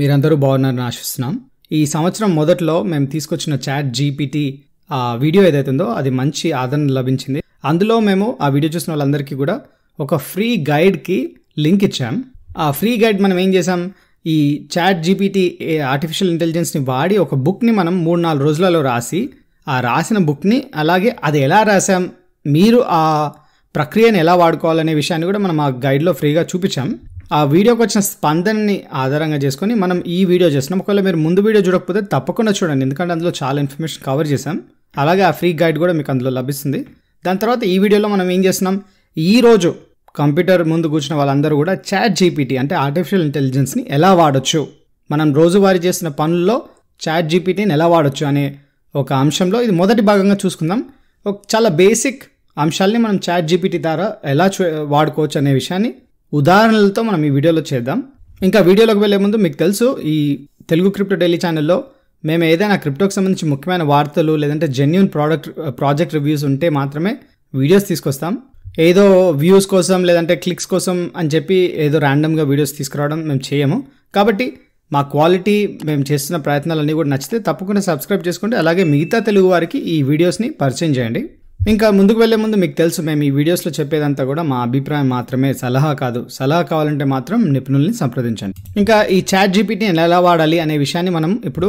మీరందరూ బాగున్నారని ఆశిస్తున్నాం ఈ సంవత్సరం మొదట్లో మేము తీసుకొచ్చిన చాట్ జీపీటీ ఆ వీడియో ఏదైతే ఉందో అది మంచి ఆదరణ లభించింది అందులో మేము ఆ వీడియో చూసిన వాళ్ళందరికీ కూడా ఒక ఫ్రీ గైడ్కి లింక్ ఇచ్చాం ఆ ఫ్రీ గైడ్ మనం ఏం చేసాం ఈ చాట్ జీపీటీ ఆర్టిఫిషియల్ ఇంటెలిజెన్స్ని వాడి ఒక బుక్ని మనం మూడు నాలుగు రోజులలో రాసి ఆ రాసిన బుక్ని అలాగే అది ఎలా రాసాం మీరు ఆ ప్రక్రియను ఎలా వాడుకోవాలనే విషయాన్ని కూడా మనం ఆ గైడ్లో ఫ్రీగా చూపించాం ఆ వీడియోకి వచ్చిన స్పందనని ఆధారంగా చేసుకొని మనం ఈ వీడియో చేస్తున్నాం ఒకవేళ మీరు ముందు వీడియో చూడకపోతే తప్పకుండా చూడండి ఎందుకంటే అందులో చాలా ఇన్ఫర్మేషన్ కవర్ చేశాం అలాగే ఆ ఫ్రీ గైడ్ కూడా మీకు అందులో లభిస్తుంది దాని తర్వాత ఈ వీడియోలో మనం ఏం చేస్తున్నాం ఈరోజు కంప్యూటర్ ముందు కూర్చున్న వాళ్ళందరూ కూడా చాట్ జీపీటీ అంటే ఆర్టిఫిషియల్ ఇంటెలిజెన్స్ని ఎలా వాడచ్చు మనం రోజువారీ చేసిన పనుల్లో చాట్ జీపీటీని ఎలా వాడచ్చు అనే ఒక అంశంలో ఇది మొదటి భాగంగా చూసుకుందాం ఒక చాలా బేసిక్ అంశాలని మనం చాట్ జీపీటీ ద్వారా ఎలా వాడుకోవచ్చు అనే విషయాన్ని ఉదాహరణలతో మనం ఈ వీడియోలో చేద్దాం ఇంకా వీడియోలోకి వెళ్ళే ముందు మీకు తెలుసు ఈ తెలుగు క్రిప్టో డైలీ ఛానల్లో మేము ఏదైనా క్రిప్టోకి సంబంధించి ముఖ్యమైన వార్తలు లేదంటే జెన్యున్ ప్రోడక్ట్ ప్రాజెక్ట్ రివ్యూస్ ఉంటే మాత్రమే వీడియోస్ తీసుకొస్తాం ఏదో వ్యూస్ కోసం లేదంటే క్లిక్స్ కోసం అని చెప్పి ఏదో ర్యాండమ్గా వీడియోస్ తీసుకురావడం మేము చేయము కాబట్టి మా క్వాలిటీ మేము చేస్తున్న ప్రయత్నాలన్నీ కూడా నచ్చితే తప్పకుండా సబ్స్క్రైబ్ చేసుకోండి అలాగే మిగతా తెలుగు వారికి ఈ వీడియోస్ని పరిచయం చేయండి ఇంకా ముందుకు వెళ్లే ముందు మీకు తెలుసు మేము ఈ వీడియోస్లో చెప్పేదంతా కూడా మా అభిప్రాయం మాత్రమే సలహా కాదు సలహా కావాలంటే మాత్రం నిపుణుల్ని సంప్రదించండి ఇంకా ఈ చాట్ జీపీటీని ఎలా వాడాలి అనే విషయాన్ని మనం ఇప్పుడు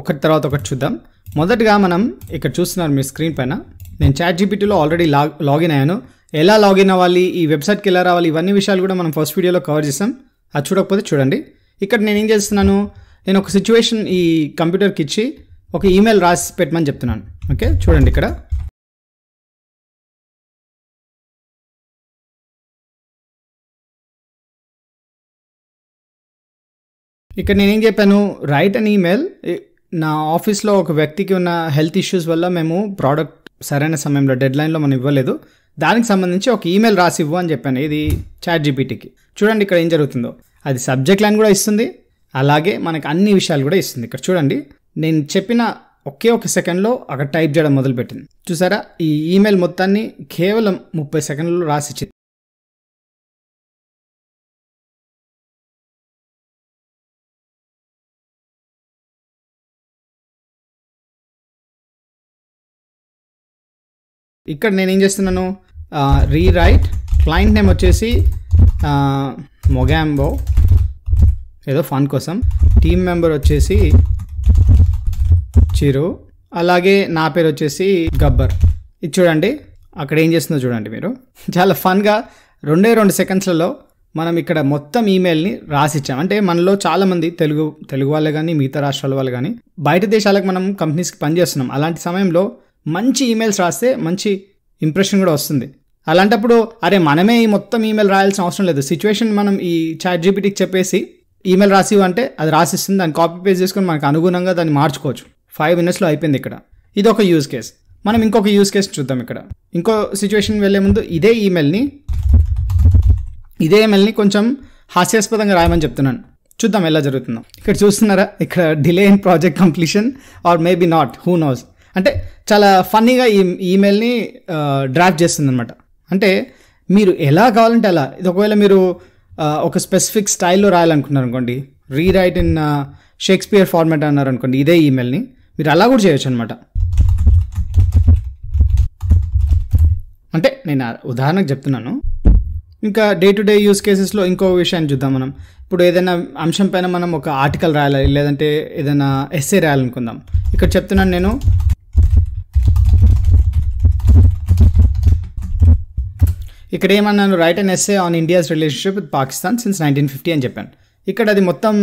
ఒకటి తర్వాత ఒకటి చూద్దాం మొదటగా మనం ఇక్కడ చూస్తున్నారు మీ స్క్రీన్ పైన నేను చాట్ జీపీటీలో ఆల్రెడీ లాగ్ లాగిన్ అయ్యాను ఎలా లాగిన్ అవ్వాలి ఈ వెబ్సైట్కి ఎలా రావాలి ఇవన్నీ విషయాలు కూడా మనం ఫస్ట్ వీడియోలో కవర్ చేసాం అది చూడకపోతే చూడండి ఇక్కడ నేను ఏం చేస్తున్నాను నేను ఒక సిచ్యువేషన్ ఈ కంప్యూటర్కి ఇచ్చి ఒక ఈమెయిల్ రాసి పెట్టమని చెప్తున్నాను ఓకే చూడండి ఇక్కడ ఇక్కడ నేనేం చెప్పాను రైట్ అండ్ ఈమెయిల్ నా ఆఫీస్లో ఒక వ్యక్తికి ఉన్న హెల్త్ ఇష్యూస్ వల్ల మేము ప్రోడక్ట్ సరైన సమయంలో డెడ్లైన్లో మనం ఇవ్వలేదు దానికి సంబంధించి ఒక ఈమెయిల్ రాసి ఇవ్వు అని చెప్పాను ఇది చాట్ జీపీటీకి చూడండి ఇక్కడ ఏం జరుగుతుందో అది సబ్జెక్ట్ లైన్ కూడా ఇస్తుంది అలాగే మనకు అన్ని విషయాలు కూడా ఇస్తుంది ఇక్కడ చూడండి నేను చెప్పిన ఒకే ఒక సెకండ్లో అక్కడ టైప్ చేయడం మొదలుపెట్టింది చూసారా ఈ ఈమెయిల్ మొత్తాన్ని కేవలం ముప్పై సెకండ్లో రాసిచ్చింది ఇక్కడ నేను ఏం చేస్తున్నాను రీరైట్ క్లయింట్ నేమ్ వచ్చేసి మొగాంబో ఏదో ఫన్ కోసం టీమ్ మెంబర్ వచ్చేసి చిరు అలాగే నా పేరు వచ్చేసి గబ్బర్ ఇది చూడండి అక్కడ ఏం చేస్తుందో చూడండి మీరు చాలా ఫన్గా రెండే రెండు సెకండ్స్లలో మనం ఇక్కడ మొత్తం ఈమెయిల్ని రాసిచ్చాం అంటే మనలో చాలామంది తెలుగు తెలుగు వాళ్ళు కానీ మిగతా రాష్ట్రాల వాళ్ళు కానీ బయట దేశాలకు మనం కంపెనీస్కి పనిచేస్తున్నాం అలాంటి సమయంలో మంచి ఈమెయిల్స్ రాస్తే మంచి ఇంప్రెషన్ కూడా వస్తుంది అలాంటప్పుడు అరే మనమే ఈ మొత్తం ఈమెయిల్ రాయాల్సిన అవసరం లేదు సిచ్యువేషన్ మనం ఈ చాట్ జీపీటీకి చెప్పేసి ఈమెయిల్ రాసి అంటే అది రాసిస్తుంది దాన్ని కాపీ పేస్ట్ చేసుకొని మనకు అనుగుణంగా దాన్ని మార్చుకోవచ్చు ఫైవ్ మినిట్స్లో అయిపోయింది ఇక్కడ ఇది ఒక యూజ్ కేస్ మనం ఇంకొక యూజ్ కేస్ చూద్దాం ఇక్కడ ఇంకో సిచ్యువేషన్ వెళ్ళే ముందు ఇదే ఈమెయిల్ని ఇదే ఈమెయిల్ని కొంచెం హాస్యాస్పదంగా రాయమని చెప్తున్నాను చూద్దాం ఎలా జరుగుతుందో ఇక్కడ చూస్తున్నారా ఇక్కడ delay in project completion or maybe not who knows అంటే చాలా ఫన్నీగా ఈ ఈమెయిల్ని డ్రాఫ్ట్ అనమాట అంటే మీరు ఎలా కావాలంటే అలా ఇది ఒకవేళ మీరు ఒక స్పెసిఫిక్ స్టైల్లో రాయాలనుకున్నారు అనుకోండి రీరైట్ ఇన్ షేక్స్పియర్ ఫార్మాట్ అన్నారు అనుకోండి ఇదే ఈమెయిల్ని మీరు అలా కూడా చేయొచ్చు అనమాట అంటే నేను ఉదాహరణకు చెప్తున్నాను ఇంకా డే టు డే యూస్ కేసెస్లో ఇంకో విషయాన్ని చూద్దాం మనం ఇప్పుడు ఏదైనా అంశం పైన మనం ఒక ఆర్టికల్ రాయాలి లేదంటే ఏదైనా ఎస్సే రాయాలనుకుందాం ఇక్కడ చెప్తున్నాను నేను ఇక్కడ ఏమన్నాను write and essay on India's relationship with Pakistan since nineteen fifty అని చెప్పాను ఇక్కడ అది మొత్తం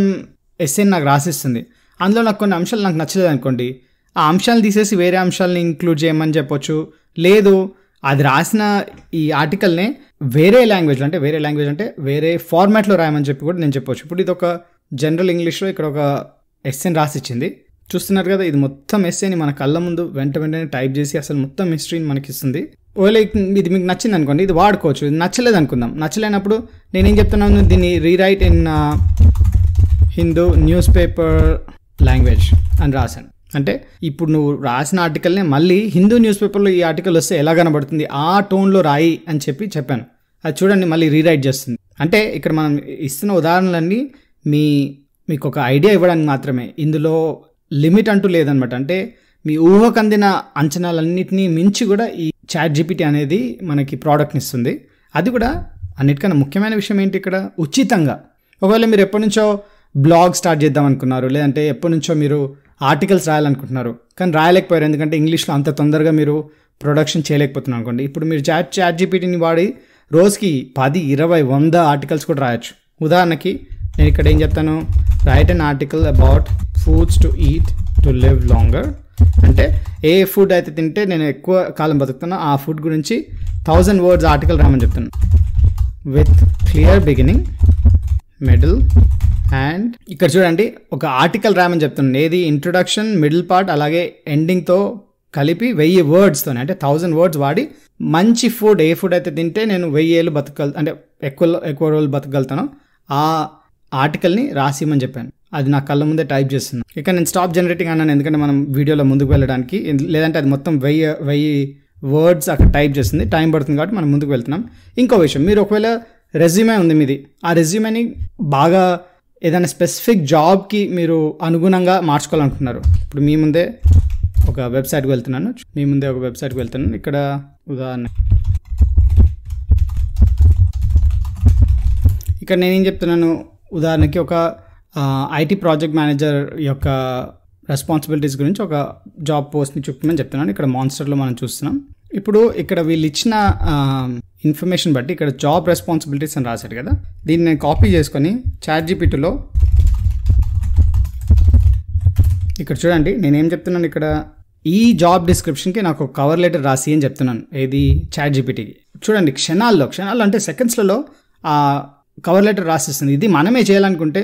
ఎస్సేని నాకు రాసిస్తుంది అందులో నాకు కొన్ని అంశాలు నాకు నచ్చలేదు అనుకోండి ఆ అంశాలు తీసేసి వేరే అంశాలని ఇంక్లూడ్ చేయమని చెప్పొచ్చు లేదు అది రాసిన ఈ ఆర్టికల్నే వేరే లాంగ్వేజ్లో అంటే వేరే లాంగ్వేజ్ అంటే వేరే ఫార్మాట్లో రాయమని చెప్పి కూడా నేను చెప్పొచ్చు ఇప్పుడు ఇది ఒక జనరల్ ఇంగ్లీష్లో ఇక్కడ ఒక ఎస్ఎన్ రాసిచ్చింది చూస్తున్నారు కదా ఇది మొత్తం ఎస్ఏని మన కళ్ళ ముందు వెంట వెంటనే టైప్ చేసి అసలు మొత్తం హిస్టరీని ఇస్తుంది ఒకవేళ ఇది మీకు నచ్చింది అనుకోండి ఇది వాడుకోవచ్చు ఇది నచ్చలేదు అనుకుందాం నచ్చలేనప్పుడు నేనేం చెప్తున్నాను దీన్ని rewrite in Hindu newspaper language అని రాశాను అంటే ఇప్పుడు నువ్వు రాసిన ఆర్టికల్నే మళ్ళీ హిందూ న్యూస్ పేపర్లో ఈ ఆర్టికల్ వస్తే ఎలా కనబడుతుంది ఆ టోన్లో రాయి అని చెప్పి చెప్పాను అది చూడండి మళ్ళీ రీరైట్ చేస్తుంది అంటే ఇక్కడ మనం ఇస్తున్న ఉదాహరణలన్నీ మీ మీకు ఒక ఐడియా ఇవ్వడానికి మాత్రమే ఇందులో లిమిట్ అంటూ లేదనమాట అంటే మీ ఊహకందిన అంచనాలన్నింటినీ మించి కూడా ఈ చాట్ జీపీటీ అనేది మనకి ప్రోడక్ట్ని ఇస్తుంది అది కూడా అన్నిటికన్నా ముఖ్యమైన విషయం ఏంటి ఇక్కడ ఉచితంగా ఒకవేళ మీరు ఎప్పటి నుంచో బ్లాగ్ స్టార్ట్ చేద్దాం అనుకున్నారు లేదంటే ఎప్పటి నుంచో మీరు ఆర్టికల్స్ రాయాలనుకుంటున్నారు కానీ రాయలేకపోయారు ఎందుకంటే ఇంగ్లీష్లో అంత తొందరగా మీరు ప్రొడక్షన్ చేయలేకపోతున్నారు అనుకోండి ఇప్పుడు మీరు చాట్ చాట్ జీపీటీని వాడి రోజుకి పది ఇరవై వంద ఆర్టికల్స్ కూడా రాయొచ్చు ఉదాహరణకి నేను ఇక్కడ ఏం చెప్తాను write an article about foods to eat to live longer అంటే ఏ ఫుడ్ అయితే తింటే నేను ఎక్కువ కాలం బతుకుతున్నా ఆ ఫుడ్ గురించి థౌజండ్ వర్డ్స్ ఆర్టికల్ రామని చెప్తున్నాను with clear beginning middle and ఇక్కడ చూడండి ఒక ఆర్టికల్ రామని చెప్తున్నాను ఏది ఇంట్రొడక్షన్ మిడిల్ పార్ట్ అలాగే ఎండింగ్తో కలిపి వెయ్యి వర్డ్స్తోనే అంటే థౌజండ్ వర్డ్స్ వాడి మంచి ఫుడ్ ఏ ఫుడ్ అయితే తింటే నేను వెయ్యి ఏళ్ళు బతకగల అంటే ఎక్కువ ఎక్కువ రోజులు బతకగలుగుతాను ఆ ఆర్టికల్ని రాసిమని చెప్పాను అది నా కళ్ళ ముందే టైప్ చేస్తుంది ఇక నేను స్టాప్ జనరేటింగ్ అన్నాను ఎందుకంటే మనం వీడియోలో ముందుకు వెళ్ళడానికి లేదంటే అది మొత్తం వెయ్యి వెయ్యి వర్డ్స్ అక్కడ టైప్ చేస్తుంది టైం పడుతుంది కాబట్టి మనం ముందుకు వెళ్తున్నాం ఇంకో విషయం మీరు ఒకవేళ రెజ్యూమే ఉంది మీది ఆ రెజ్యూమేని బాగా ఏదైనా స్పెసిఫిక్ జాబ్కి మీరు అనుగుణంగా మార్చుకోవాలనుకుంటున్నారు ఇప్పుడు మీ ముందే ఒక వెబ్సైట్కి వెళ్తున్నాను మీ ముందే ఒక వెబ్సైట్కి వెళ్తున్నాను ఇక్కడ ఉదాహరణ ఇక్కడ నేనేం చెప్తున్నాను ఉదాహరణకి ఒక ఐటీ ప్రాజెక్ట్ మేనేజర్ యొక్క రెస్పాన్సిబిలిటీస్ గురించి ఒక జాబ్ పోస్ట్ని చూపమని చెప్తున్నాను ఇక్కడ మాన్స్టర్లో మనం చూస్తున్నాం ఇప్పుడు ఇక్కడ వీళ్ళు ఇచ్చిన ఇన్ఫర్మేషన్ బట్టి ఇక్కడ జాబ్ రెస్పాన్సిబిలిటీస్ అని రాశారు కదా దీన్ని నేను కాపీ చేసుకొని చాట్ జీపీటీలో ఇక్కడ చూడండి నేనేం చెప్తున్నాను ఇక్కడ ఈ జాబ్ డిస్క్రిప్షన్కి నాకు కవర్ లెటర్ రాసి అని చెప్తున్నాను ఏది చాట్ జీపీటీకి చూడండి క్షణాల్లో క్షణాల్లో అంటే సెకండ్స్లలో ఆ కవర్ లెటర్ రాసిస్తుంది ఇది మనమే చేయాలనుకుంటే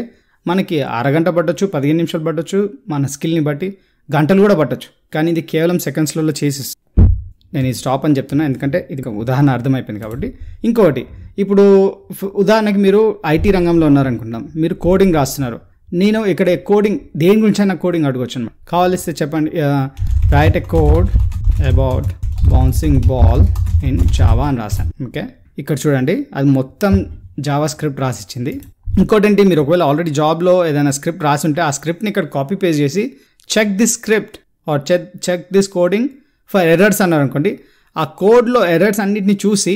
మనకి అరగంట పట్టచ్చు పదిహేను నిమిషాలు పట్టచ్చు మన స్కిల్ని బట్టి గంటలు కూడా పట్టచ్చు కానీ ఇది కేవలం సెకండ్స్లలో చేసేసి నేను ఇది స్టాప్ అని చెప్తున్నా ఎందుకంటే ఇది ఉదాహరణ అర్థమైపోయింది కాబట్టి ఇంకొకటి ఇప్పుడు ఉదాహరణకి మీరు ఐటీ రంగంలో ఉన్నారనుకుంటున్నాం మీరు కోడింగ్ రాస్తున్నారు నేను ఇక్కడ కోడింగ్ దేని గురించి అయినా కోడింగ్ అడగవచ్చు అనమాట కావాలిస్తే చెప్పండి write a code about bouncing ball in Java అని రాశాను ఓకే ఇక్కడ చూడండి అది మొత్తం జావా స్క్రిప్ట్ రాసిచ్చింది ఏంటి మీరు ఒకవేళ ఆల్రెడీ జాబ్లో ఏదైనా స్క్రిప్ట్ రాసి ఉంటే ఆ స్క్రిప్ట్ని ఇక్కడ కాపీ పేస్ట్ చేసి check this script or check check this coding for errors అన్నారు అనుకోండి ఆ కోడ్లో ఎర్రర్స్ అన్నిటిని చూసి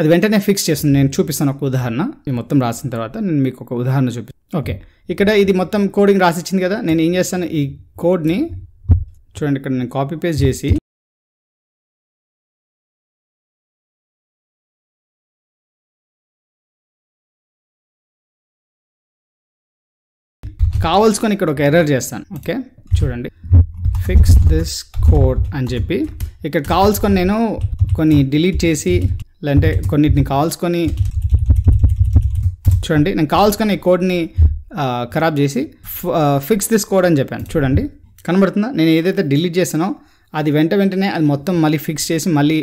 అది వెంటనే ఫిక్స్ చేస్తుంది నేను చూపిస్తాను ఒక ఉదాహరణ నేను మొత్తం రాసిన తర్వాత నేను మీకు ఒక ఉదాహరణ చూపిస్తాను ఓకే ఇక్కడ ఇది మొత్తం కోడింగ్ రాసిచ్చింది కదా నేను ఏం చేస్తాను ఈ కోడ్ని చూడండి ఇక్కడ నేను కాపీ పేస్ట్ చేసి కావాల్సుకొని ఇక్కడ ఒక ఎర్రర్ చేస్తాను ఓకే చూడండి ఫిక్స్ దిస్ కోడ్ అని చెప్పి ఇక్కడ కావలసుకొని నేను కొన్ని డిలీట్ చేసి లేదంటే కొన్నిటిని కావాల్సుకొని చూడండి నేను కావలసుకొని ఈ కోడ్ని ఖరాబ్ చేసి ఫిక్స్ దిస్ కోడ్ అని చెప్పాను చూడండి కనబడుతుందా నేను ఏదైతే డిలీట్ చేసానో అది వెంట వెంటనే అది మొత్తం మళ్ళీ ఫిక్స్ చేసి మళ్ళీ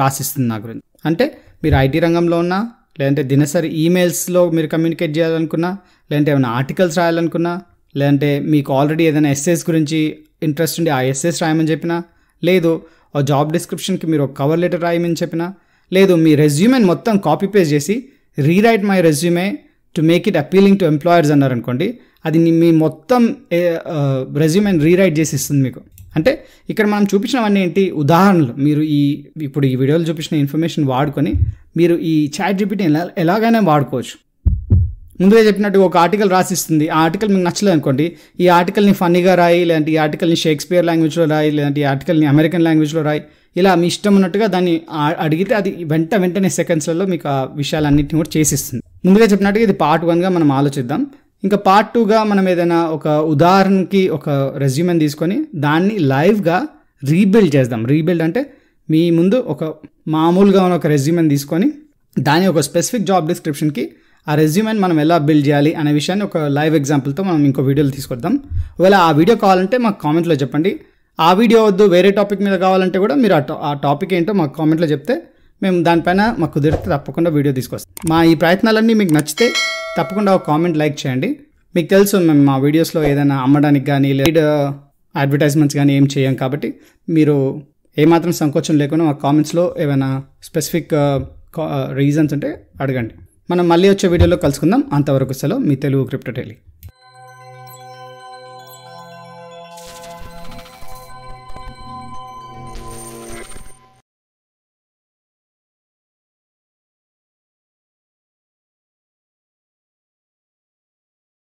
రాసిస్తుంది నా గురించి అంటే మీరు ఐటీ రంగంలో ఉన్నా లేదంటే దినసరి ఈమెయిల్స్లో మీరు కమ్యూనికేట్ చేయాలనుకున్నా లేదంటే ఏమైనా ఆర్టికల్స్ రాయాలనుకున్నా లేదంటే మీకు ఆల్రెడీ ఏదైనా ఎస్ఎస్ గురించి ఇంట్రెస్ట్ ఉండి ఆ ఎస్ఎస్ రాయమని చెప్పినా లేదు ఆ జాబ్ డిస్క్రిప్షన్కి మీరు ఒక కవర్ లెటర్ రాయమని చెప్పినా లేదు మీ రెజ్యూమేని మొత్తం కాపీ పేస్ట్ చేసి rewrite my resume to make it appealing to employers అన్నారనుకోండి అది మీ మొత్తం రెజ్యూమేని రీరైట్ చేసి ఇస్తుంది మీకు అంటే ఇక్కడ మనం చూపించినవన్నీ ఏంటి ఉదాహరణలు మీరు ఈ ఇప్పుడు ఈ వీడియోలో చూపించిన ఇన్ఫర్మేషన్ వాడుకొని మీరు ఈ చాట్ జీపీటీ ఎలా ఎలాగైనా వాడుకోవచ్చు ముందుగా చెప్పినట్టు ఒక ఆర్టికల్ రాసిస్తుంది ఆ ఆర్టికల్ మీకు నచ్చలేదు అనుకోండి ఈ ఆర్టికల్ని ఫన్నీగా రాయి లేదంటే ఈ ఆర్టికల్ని షేక్స్పియర్ లాంగ్వేజ్లో రాయి లేదంటే ఈ ఆర్టికల్ని అమెరికన్ లాంగ్వేజ్లో రాయి ఇలా మీ ఇష్టం ఉన్నట్టుగా దాన్ని అడిగితే అది వెంట వెంటనే సెకండ్స్లలో మీకు ఆ విషయాలన్నింటినీ కూడా చేసిస్తుంది ముందుగా చెప్పినట్టుగా ఇది పార్ట్ వన్గా మనం ఆలోచిద్దాం ఇంకా పార్ట్ టూగా మనం ఏదైనా ఒక ఉదాహరణకి ఒక రెజ్యూమెని తీసుకొని దాన్ని లైవ్గా రీబిల్డ్ చేద్దాం రీబిల్డ్ అంటే మీ ముందు ఒక మామూలుగా ఉన్న ఒక రెజ్యూమెని తీసుకొని దాని ఒక స్పెసిఫిక్ జాబ్ డిస్క్రిప్షన్కి ఆ రెజ్యూమెని మనం ఎలా బిల్డ్ చేయాలి అనే విషయాన్ని ఒక లైవ్ ఎగ్జాంపుల్తో మనం ఇంకో వీడియోలు తీసుకొద్దాం ఒకవేళ ఆ వీడియో కావాలంటే మాకు కామెంట్లో చెప్పండి ఆ వీడియో వద్దు వేరే టాపిక్ మీద కావాలంటే కూడా మీరు ఆ టాపిక్ ఏంటో మాకు కామెంట్లో చెప్తే మేము దానిపైన మాకు కుదిరితే తప్పకుండా వీడియో తీసుకొస్తాం మా ఈ ప్రయత్నాలన్నీ మీకు నచ్చితే తప్పకుండా ఒక కామెంట్ లైక్ చేయండి మీకు తెలుసు మేము మా వీడియోస్లో ఏదైనా అమ్మడానికి కానీ లేడ్ అడ్వర్టైజ్మెంట్స్ కానీ ఏం చేయం కాబట్టి మీరు ఏమాత్రం సంకోచం లేకుండా మా కామెంట్స్లో ఏమైనా స్పెసిఫిక్ రీజన్స్ ఉంటే అడగండి మనం మళ్ళీ వచ్చే వీడియోలో కలుసుకుందాం అంతవరకు సెలవు మీ తెలుగు క్రిప్టో